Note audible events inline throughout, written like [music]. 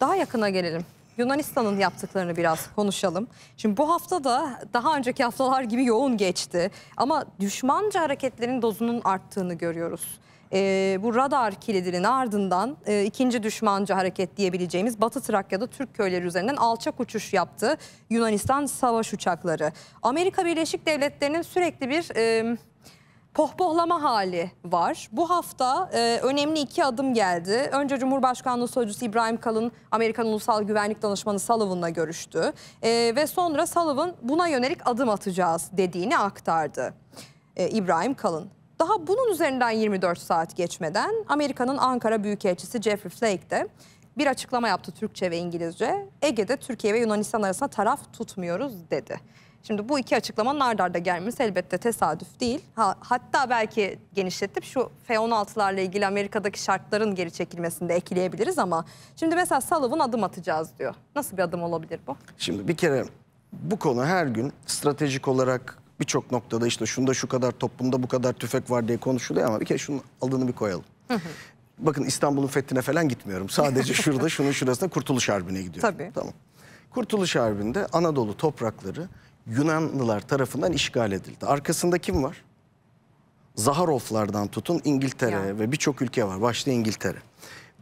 Daha yakına gelelim. Yunanistan'ın yaptıklarını biraz konuşalım. Şimdi bu hafta da daha önceki haftalar gibi yoğun geçti. Ama düşmanca hareketlerin dozunun arttığını görüyoruz. Ee, bu radar kilidinin ardından e, ikinci düşmanca hareket diyebileceğimiz Batı Trakya'da Türk köyleri üzerinden alçak uçuş yaptı Yunanistan savaş uçakları. Amerika Birleşik Devletleri'nin sürekli bir... E, pohpohlama hali var. Bu hafta e, önemli iki adım geldi. Önce Cumhurbaşkanlığı Sözcüsü İbrahim Kalın Amerikan Ulusal Güvenlik Danışmanı Sullivan'la görüştü. E, ve sonra Sullivan buna yönelik adım atacağız dediğini aktardı e, İbrahim Kalın. Daha bunun üzerinden 24 saat geçmeden Amerika'nın Ankara Büyükelçisi Jeffrey Flake de bir açıklama yaptı Türkçe ve İngilizce. Ege'de Türkiye ve Yunanistan arasında taraf tutmuyoruz dedi. Şimdi bu iki açıklamanın ard arda gelmesi elbette tesadüf değil. Ha, hatta belki genişletip şu F-16'larla ilgili Amerika'daki şartların geri çekilmesini de ekleyebiliriz ama şimdi mesela Sullivan adım atacağız diyor. Nasıl bir adım olabilir bu? Şimdi bir kere bu konu her gün stratejik olarak birçok noktada işte şunda şu kadar toplumda bu kadar tüfek var diye konuşuluyor ama bir kere şunun adını bir koyalım. Bakın İstanbul'un fethine falan gitmiyorum. Sadece [laughs] şurada şunun şurasında Kurtuluş Harbi'ne gidiyorum. Tabii. Tamam. Kurtuluş Harbi'nde Anadolu toprakları Yunanlılar tarafından işgal edildi. Arkasında kim var? Zaharoflardan tutun İngiltere ya. ve birçok ülke var. Başta İngiltere.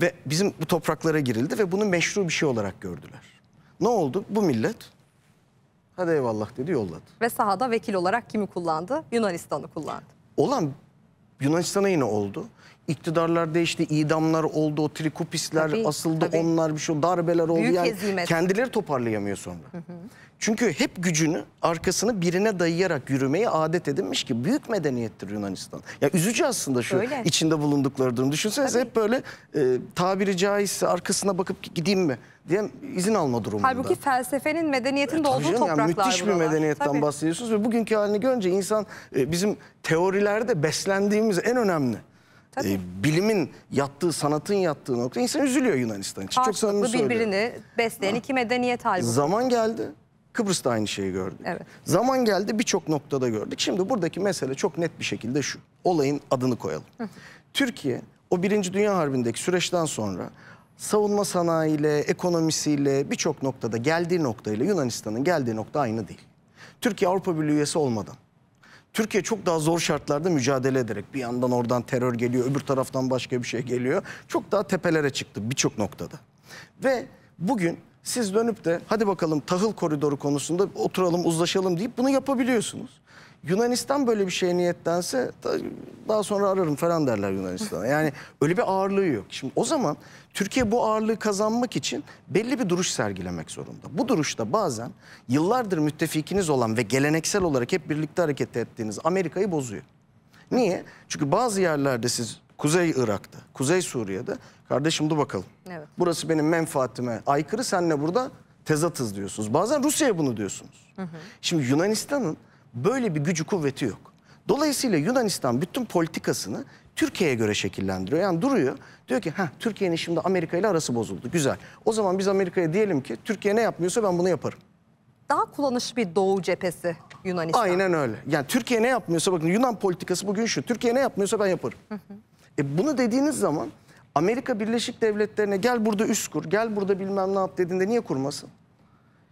Ve bizim bu topraklara girildi ve bunu meşru bir şey olarak gördüler. Ne oldu? Bu millet hadi eyvallah dedi yolladı. Ve sahada vekil olarak kimi kullandı? Yunanistan'ı kullandı. Olan Yunanistan'a yine oldu iktidarlar değişti, idamlar oldu, o trikopisler tabii, asıldı, tabii. onlar bir şey, darbeler oldu. Büyük yani hezimet. kendileri toparlayamıyor sonra. Hı hı. Çünkü hep gücünü arkasını birine dayayarak yürümeyi adet edinmiş ki büyük medeniyettir Yunanistan. Ya üzücü aslında şu Öyle. içinde bulundukları durum. Düşünsenize Tabii. hep böyle e, tabiri caizse arkasına bakıp gideyim mi diye izin alma durumunda. Halbuki felsefenin medeniyetin e, olduğu topraklar yani Müthiş buralar. bir medeniyetten Tabii. bahsediyorsunuz ve bugünkü halini görünce insan e, bizim teorilerde beslendiğimiz en önemli e, bilimin yattığı, sanatın yattığı nokta insan üzülüyor Yunanistan için. Çok samimi söylüyorum. birbirini besleyen ha. iki medeniyet halbuki. Zaman geldi. Kıbrıs'ta aynı şeyi gördük. Evet. Zaman geldi birçok noktada gördük. Şimdi buradaki mesele çok net bir şekilde şu. Olayın adını koyalım. Türkiye o Birinci Dünya Harbi'ndeki süreçten sonra savunma sanayiyle, ekonomisiyle birçok noktada geldiği noktayla Yunanistan'ın geldiği nokta aynı değil. Türkiye Avrupa Birliği üyesi olmadan Türkiye çok daha zor şartlarda mücadele ederek bir yandan oradan terör geliyor, öbür taraftan başka bir şey geliyor. Çok daha tepelere çıktı birçok noktada. Ve bugün siz dönüp de hadi bakalım tahıl koridoru konusunda oturalım uzlaşalım deyip bunu yapabiliyorsunuz. Yunanistan böyle bir şey niyetlense daha sonra ararım falan derler Yunanistan'a. Yani öyle bir ağırlığı yok. Şimdi o zaman Türkiye bu ağırlığı kazanmak için belli bir duruş sergilemek zorunda. Bu duruşta bazen yıllardır müttefikiniz olan ve geleneksel olarak hep birlikte hareket ettiğiniz Amerika'yı bozuyor. Niye? Çünkü bazı yerlerde siz Kuzey Irak'ta, Kuzey Suriye'de kardeşim dur bakalım. Evet. Burası benim menfaatime aykırı senle burada tezatız diyorsunuz. Bazen Rusya'ya bunu diyorsunuz. Hı hı. Şimdi Yunanistan'ın böyle bir gücü kuvveti yok. Dolayısıyla Yunanistan bütün politikasını Türkiye'ye göre şekillendiriyor. Yani duruyor. Diyor ki ha Türkiye'nin şimdi Amerika ile arası bozuldu. Güzel. O zaman biz Amerika'ya diyelim ki Türkiye ne yapmıyorsa ben bunu yaparım. Daha kullanışlı bir doğu cephesi Yunanistan. Aynen öyle. Yani Türkiye ne yapmıyorsa bakın Yunan politikası bugün şu. Türkiye ne yapmıyorsa ben yaparım. Hı hı. E, bunu dediğiniz zaman Amerika Birleşik Devletleri'ne gel burada üst kur, gel burada bilmem ne yap dediğinde niye kurmasın?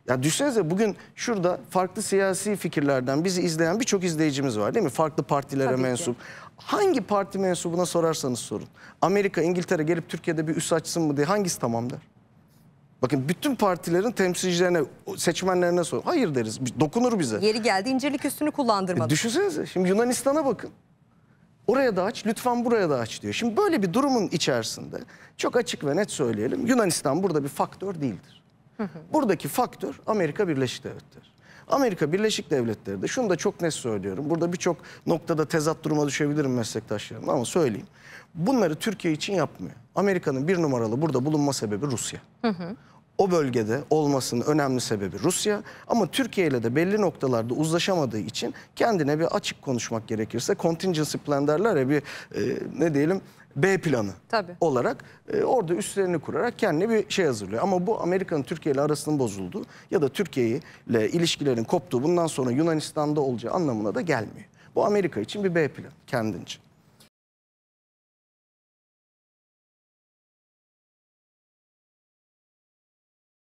Ya düşünsenize bugün şurada farklı siyasi fikirlerden bizi izleyen birçok izleyicimiz var değil mi? Farklı partilere Tabii mensup. Ki. Hangi parti mensubuna sorarsanız sorun. Amerika, İngiltere gelip Türkiye'de bir üs açsın mı diye hangisi tamam der? Bakın bütün partilerin temsilcilerine, seçmenlerine sor. Hayır deriz. Dokunur bize. Yeri geldi incirlik üstünü kullandırmadı. E düşünsenize. Şimdi Yunanistan'a bakın. Oraya da aç, lütfen buraya da aç diyor. Şimdi böyle bir durumun içerisinde çok açık ve net söyleyelim. Yunanistan burada bir faktör değildir. Buradaki faktör Amerika Birleşik Devletleri. Amerika Birleşik Devletleri'de şunu da çok net söylüyorum. Burada birçok noktada tezat duruma düşebilirim meslektaşlarım ama söyleyeyim. Bunları Türkiye için yapmıyor. Amerika'nın bir numaralı burada bulunma sebebi Rusya. Hı hı o bölgede olmasının önemli sebebi Rusya ama Türkiye ile de belli noktalarda uzlaşamadığı için kendine bir açık konuşmak gerekirse contingency plan derler ya bir e, ne diyelim B planı Tabii. olarak e, orada üstlerini kurarak kendine bir şey hazırlıyor. Ama bu Amerika'nın Türkiye ile arasının bozulduğu ya da Türkiye ile ilişkilerin koptuğu bundan sonra Yunanistan'da olacağı anlamına da gelmiyor. Bu Amerika için bir B planı kendince.